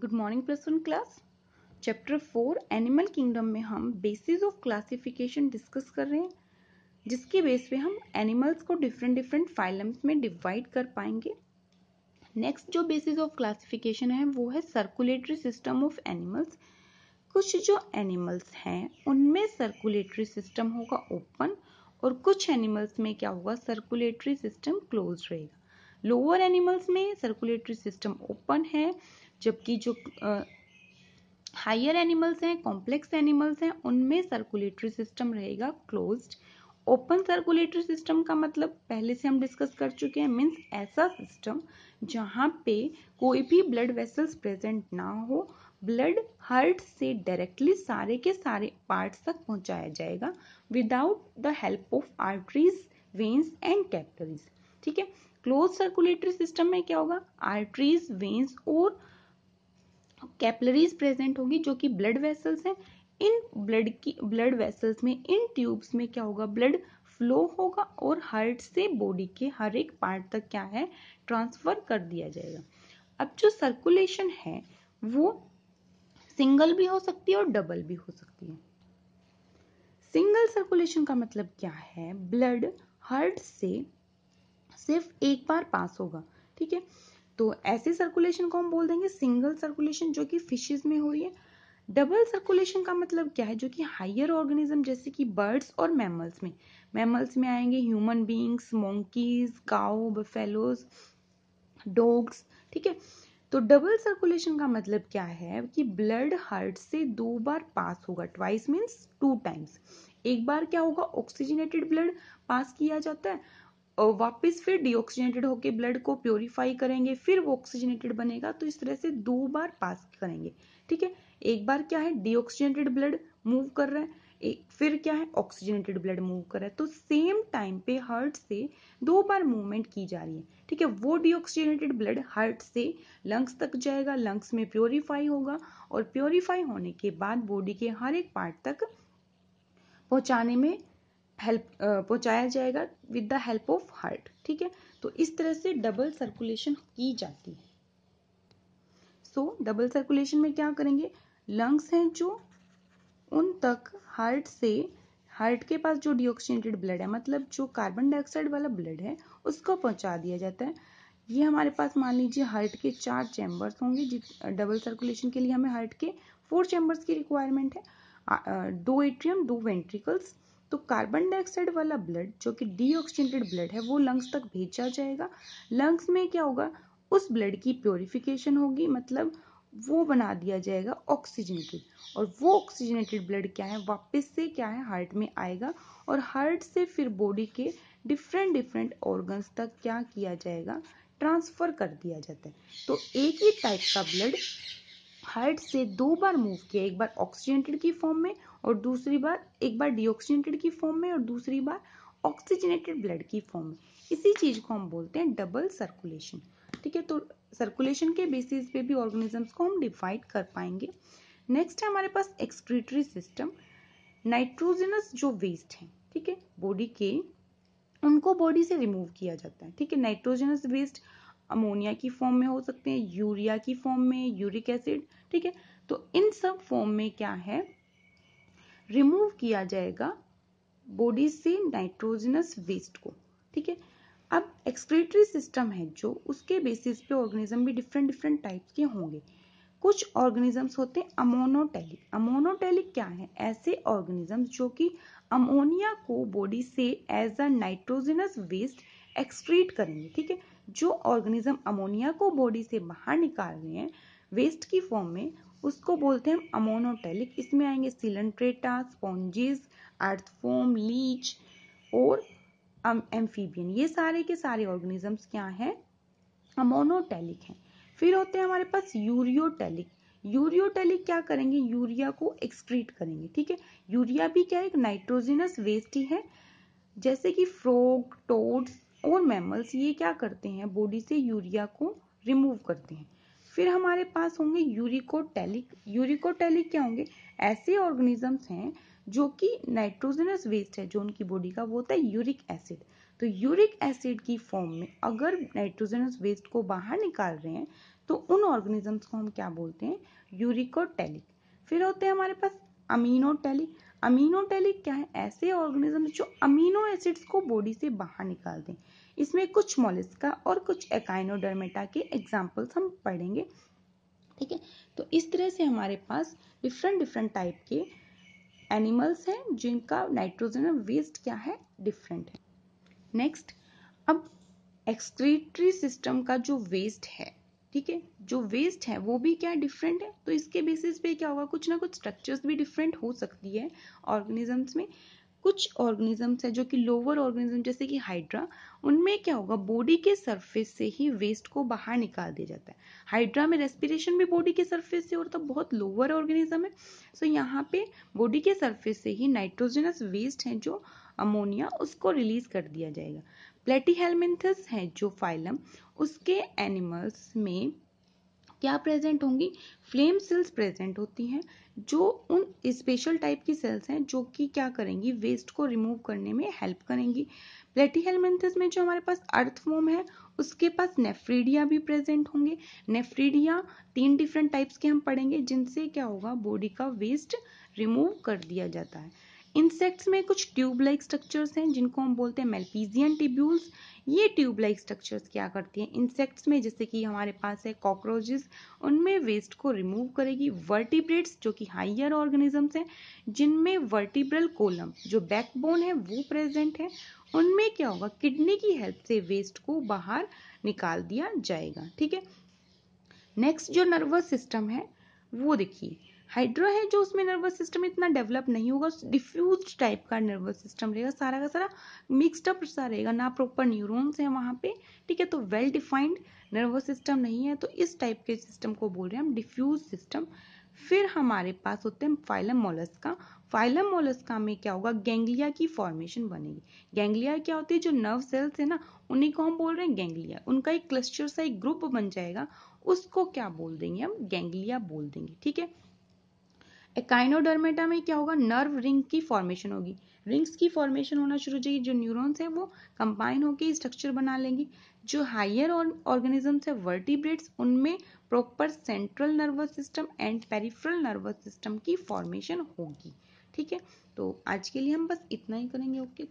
good morning plus one class chapter four animal kingdom में हम basis of classification discuss कर रहे हैं जिसके बेस पे हम एनिमल्स को डिफरेंट डिफरेंट फाइलम्स में डिवाइड कर पाएंगे नेक्स्ट जो बेसिस ऑफ क्लासिफिकेशन है वो है सर्कुलेटरी सिस्टम ऑफ एनिमल्स कुछ जो एनिमल्स हैं उनमें सर्कुलेटरी सिस्टम होगा ओपन और कुछ एनिमल्स में क्या होगा सर्कुलेटरी सिस्टम क्लोज रहेगा लोअर एनिमल्स में सर्कुलेटरी सिस्टम ओपन है जबकि जो हायर एनिमल्स हैं कॉम्प्लेक्स एनिमल्स हैं उनमें सर्कुलेटरी सिस्टम रहेगा क्लोज्ड ओपन सर्कुलेटरी सिस्टम का मतलब पहले से हम डिस्कस कर चुके हैं मीन्स ऐसा सिस्टम जहाँ पे कोई भी ब्लड वेसल्स प्रेजेंट ना हो ब्लड हर्ट से डायरेक्टली सारे के सारे पार्ट्स तक पहुँचाया जाएगा without the help of arteries veins and capillaries ठीक है क्लोज सर्कुलेटरी सिस्टम में क्या होगा आर्टरीज वेन्स और कैपलरीज प्रेजेंट होगी जो कि ब्लड वेसल्स हैं इन ब्लड की ब्लड वेसल्स में इन ट्यूब्स में क्या होगा ब्लड फ्लो होगा और हार्ट से बॉडी के हर एक पार्ट तक क्या है ट्रांसफर कर दिया जाएगा अब जो सर्कुलेशन है वो सिंगल भी हो सकती है और डबल भी हो सकती है सिंगल सर्कुलेशन का मतलब क्या है ब्लड हार्ट से सिर्फ एक बार पास होगा ठीक है तो ऐसी सर्कुलेशन को हम बोल देंगे सिंगल सर्कुलेशन जो कि फिशेज में हो रही है डबल सर्कुलेशन का मतलब क्या है जो कि हायर ऑर्गेनिज्म जैसे कि बर्ड्स और मैमल्स में मैमल्स में आएंगे human beings monkeys cow buffaloes dogs ठीक है तो डबल सर्कुलेशन का मतलब क्या है कि ब्लड हार्ट से दो बार पास होगा ट्वाइस मीन्स टू टाइम्स एक बार क्या होगा ऑक्सीजनेटेड ब्लड पास किया जाता है वापस फिर डिऑक्सीजनेटेड होकर ब्लड को प्योरीफाई करेंगे फिर वो ऑक्सीजनेटेड बनेगा तो इस तरह से दो बार पास करेंगे ठीक है एक बार क्या है डिऑक्सीजनेटेड ब्लड मूव कर रहा है एक फिर क्या है ऑक्सीजनेटेड ब्लड मूव कर रहा है तो सेम टाइम पे हार्ट से दो बार मूवमेंट की जा रही है ठीक है वो डिऑक्सीजनेटेड ब्लड हार्ट से लंग्स तक जाएगा लंग्स में प्योरीफाई होगा और प्योरीफाई होने के बाद बॉडी के हर एक पार्ट तक पहुंचाने में हेल्प पहुंचाया जाएगा with the help of heart ठीक है तो इस तरह से डबल सर्कुलेशन की जाती है सो डबल सर्कुलेशन में क्या करेंगे लंग्स हैं जो उन तक हार्ट से हार्ट के पास जो डिऑक्सीनेटेड ब्लड है मतलब जो कार्बन डाइऑक्साइड वाला ब्लड है उसको पहुंचा दिया जाता है ये हमारे पास मान लीजिए हार्ट के चार चैम्बर्स होंगे जिस डबल सर्कुलेशन के लिए हमें हार्ट के फोर चैम्बर्स की रिक्वायरमेंट है दो एट्रियम दो वेंट्रिकल्स तो कार्बन डाइऑक्साइड वाला ब्लड जो कि डीऑक्सीजनेटेड ब्लड है वो लंग्स तक भेजा जाएगा लंग्स में क्या होगा उस ब्लड की प्योरिफिकेशन होगी मतलब वो बना दिया जाएगा ऑक्सीजनेटेड और वो ऑक्सीजनेटेड ब्लड क्या है वापस से क्या है हार्ट में आएगा और हार्ट से फिर बॉडी के डिफरेंट डिफरेंट ऑर्गन्स तक क्या किया जाएगा ट्रांसफ़र कर दिया जाता है तो एक ही टाइप का ब्लड हार्ट से दो बार मूव किया एक बार ऑक्सीजनेटेड की फॉर्म में और दूसरी बार एक बार डिऑक्सीनेटेड की फॉर्म में और दूसरी बार ऑक्सीजनेटेड ब्लड की फॉर्म में इसी चीज को हम बोलते हैं डबल सर्कुलेशन ठीक है तो सर्कुलेशन के बेसिस पे भी ऑर्गेनिजम्स को हम डिवाइड कर पाएंगे नेक्स्ट है हमारे पास एक्सक्रीटरी सिस्टम नाइट्रोजनस जो वेस्ट है ठीक है बॉडी के उनको बॉडी से रिमूव किया जाता है ठीक है नाइट्रोजनस वेस्ट अमोनिया की फॉर्म में हो सकते हैं यूरिया की फॉर्म में यूरिक एसिड ठीक है तो इन सब फॉर्म में क्या है रिमूव किया जाएगा बॉडी से नाइट्रोजनस वेस्ट को ठीक है अब एक्सक्रेटरी सिस्टम है जो उसके बेसिस पे ऑर्गेनिज्म भी डिफरेंट डिफरेंट टाइप्स के होंगे कुछ ऑर्गेनिजम्स होते हैं अमोनोटेलिक अमोनोटेलिक क्या है ऐसे ऑर्गेनिजम्स जो कि अमोनिया को बॉडी से as a nitrogenous waste excrete करेंगे ठीक है जो ऑर्गेनिज्म अमोनिया को बॉडी से बाहर निकाल रहे हैं वेस्ट की फॉर्म में उसको बोलते हैं हम इसमें आएंगे सिलेंट्रेटा स्पॉन्जिस अर्थफोम लीच और एम्फीबियन ये सारे के सारे ऑर्गेनिजम्स क्या हैं अमोनोटेलिक हैं फिर होते हैं हमारे पास यूरियोटेलिक यूरियोटेलिक क्या करेंगे यूरिया को एक्सक्रीट करेंगे ठीक है यूरिया भी क्या है एक नाइट्रोजिनस वेस्ट ही है जैसे कि फ्रॉग टोड्स और मैमल्स ये क्या करते हैं बॉडी से यूरिया को रिमूव करते हैं फिर हमारे पास होंगे यूरिकोटेलिक यूरिकोटेलिक क्या होंगे ऐसे ऑर्गेनिजम्स हैं जो कि नाइट्रोजनस वेस्ट है जो उनकी बॉडी का वो होता है यूरिक एसिड तो यूरिक एसिड की फॉर्म में अगर नाइट्रोजनस वेस्ट को बाहर निकाल रहे हैं तो उन ऑर्गेनिजम्स को हम क्या बोलते हैं यूरिकोटेलिक फिर होते हैं हमारे पास अमीनोटैलिक अमीनोटेलिक क्या है ऐसे ऑर्गेनिज्म जो अमीनो एसिड्स को बॉडी से बाहर निकाल दें इसमें कुछ मोलिस्का और कुछ एकाइनोडर्मेटा के एग्जाम्पल्स हम पढ़ेंगे ठीक है तो इस तरह से हमारे पास डिफरेंट डिफरेंट टाइप के एनिमल्स हैं जिनका नाइट्रोजन वेस्ट क्या है डिफरेंट है नेक्स्ट अब एक्सक्रीटरी सिस्टम का जो वेस्ट है ठीक है जो वेस्ट है वो भी क्या डिफरेंट है तो इसके बेसिस पे क्या होगा कुछ ना कुछ स्ट्रक्चर्स भी डिफरेंट हो सकती है ऑर्गेनिजम्स में कुछ ऑर्गेनिजम्स है जो कि लोअर ऑर्गेनिज्म जैसे कि हाइड्रा उनमें क्या होगा बॉडी के सरफेस से ही वेस्ट को बाहर निकाल दिया जाता है हाइड्रा में रेस्पिरेशन भी बॉडी के सरफेस से और तो बहुत लोअर ऑर्गेनिज्म है सो so, यहाँ पे बॉडी के सरफेस से ही नाइट्रोजनस वेस्ट है जो अमोनिया उसको रिलीज कर दिया जाएगा प्लेटीहेलमिंथस हैं जो फाइलम उसके एनिमल्स में क्या प्रेजेंट होंगी फ्लेम सेल्स प्रेजेंट होती हैं जो उन स्पेशल टाइप की सेल्स हैं जो कि क्या करेंगी वेस्ट को रिमूव करने में हेल्प करेंगी प्लेटी हेलमेंथस में जो हमारे पास अर्थ फॉर्म है उसके पास नेफ्रीडिया भी प्रेजेंट होंगे नेफ्रीडिया तीन डिफरेंट टाइप्स के हम पढ़ेंगे जिनसे क्या होगा बॉडी का वेस्ट रिमूव कर दिया जाता है इंसेक्ट्स में कुछ ट्यूब लाइक स्ट्रक्चर्स हैं जिनको हम बोलते हैं मेल्पीजियन टिब्यूल्स ये ट्यूब लाइक स्ट्रक्चर्स क्या करती हैं इंसेक्ट्स में जैसे कि हमारे पास है कॉकरोचेस उनमें वेस्ट को रिमूव करेगी वर्टिब्रेट्स जो कि हाइयर ऑर्गेनिजम्स हैं जिनमें वर्टिब्रल कोलम जो बैकबोन है वो प्रेजेंट है उनमें क्या होगा किडनी की हेल्प से वेस्ट को बाहर निकाल दिया जाएगा ठीक है नेक्स्ट जो नर्वस सिस्टम है वो देखिए हाइड्रो है जो उसमें नर्वस सिस्टम इतना डेवलप नहीं होगा डिफ्यूज टाइप का नर्वस सिस्टम रहेगा सारा का सारा मिक्सड अप सा रहेगा ना प्रॉपर न्यूरोन्स है वहाँ पे ठीक है तो वेल डिफाइंड नर्वस सिस्टम नहीं है तो इस टाइप के सिस्टम को बोल रहे हैं हम डिफ्यूज सिस्टम फिर हमारे पास होते हैं फाइलम मोलस्का फाइलम मोलस्का में क्या होगा गैंग्लिया की फॉर्मेशन बनेगी गैंग्लिया क्या होती है जो नर्व सेल्स है ना उन्हीं को हम बोल रहे हैं गैंग्लिया उनका एक क्लस्टर सा एक ग्रुप बन जाएगा उसको क्या बोल देंगे हम गैंग्लिया बोल देंगे ठीक है एकाइनोडर्मेटा में क्या होगा नर्व रिंग की फॉर्मेशन होगी रिंग्स की फॉर्मेशन होना शुरू हो जाएगी जो न्यूरॉन्स है वो कंबाइन होकर स्ट्रक्चर बना लेंगे जो हायर ऑर्गेनिजम्स है वर्टिब्रेट्स उनमें proper central nervous system and peripheral nervous system की फॉर्मेशन होगी ठीक है तो आज के लिए हम बस इतना ही करेंगे ओके